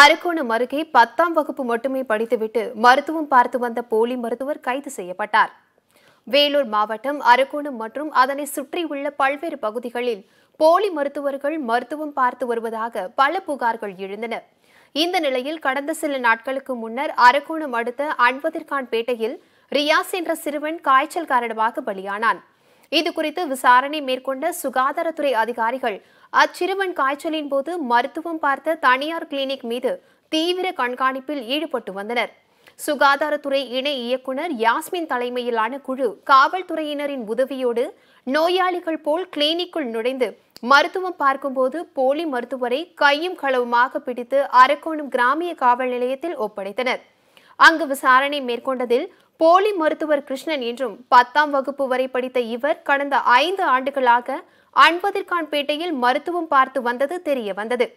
அரக்கோணம் அருகே பத்தாம் வகுப்பு மட்டுமே படித்துவிட்டு மருத்துவம் பார்த்து வந்த போலி மருத்துவர் கைது செய்யப்பட்டார் வேலூர் மாவட்டம் அரக்கோணம் மற்றும் அதனை சுற்றியுள்ள பல்வேறு பகுதிகளில் போலி மருத்துவர்கள் மருத்துவம் பார்த்து வருவதாக பல புகார்கள் எழுந்தன இந்த நிலையில் கடந்த சில நாட்களுக்கு முன்னர் அரக்கோணம் அடுத்த அன்பதிர்கான் பேட்டையில் ரியாஸ் என்ற சிறுவன் காய்ச்சல் காரணமாக பலியானான் இது குறித்து விசாரணை மேற்கொண்ட சுகாதாரத்துறை அதிகாரிகள் அச்சிறுவன் காய்ச்சலின் போது மருத்துவம் பார்த்த தனியார் கிளினிக் மீது தீவிர கண்காணிப்பில் ஈடுபட்டு வந்தனர் சுகாதாரத்துறை இணை இயக்குனர் யாஸ்மின் தலைமையிலான குழு காவல்துறையினரின் உதவியோடு நோயாளிகள் போல் கிளினிக்குள் நுழைந்து மருத்துவம் பார்க்கும்போது போலி மருத்துவரை கையும் களவுமாக பிடித்து அரக்கோணம் கிராமிய காவல் நிலையத்தில் ஒப்படைத்தனர் அங்கு விசாரணை மேற்கொண்டதில் போலி மருத்துவர் கிருஷ்ணன் என்றும் பத்தாம் வகுப்பு வரை படித்த இவர் கடந்த ஐந்து ஆண்டுகளாக அன்பதிர்கான் பேட்டையில் மருத்துவம் பார்த்து வந்தது தெரிய வந்தது